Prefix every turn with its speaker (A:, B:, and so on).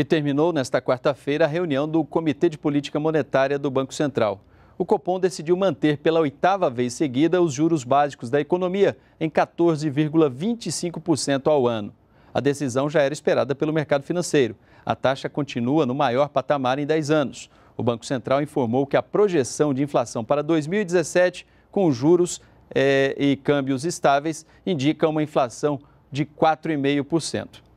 A: E terminou nesta quarta-feira a reunião do Comitê de Política Monetária do Banco Central. O Copom decidiu manter pela oitava vez seguida os juros básicos da economia em 14,25% ao ano. A decisão já era esperada pelo mercado financeiro. A taxa continua no maior patamar em 10 anos. O Banco Central informou que a projeção de inflação para 2017, com juros eh, e câmbios estáveis, indica uma inflação de 4,5%.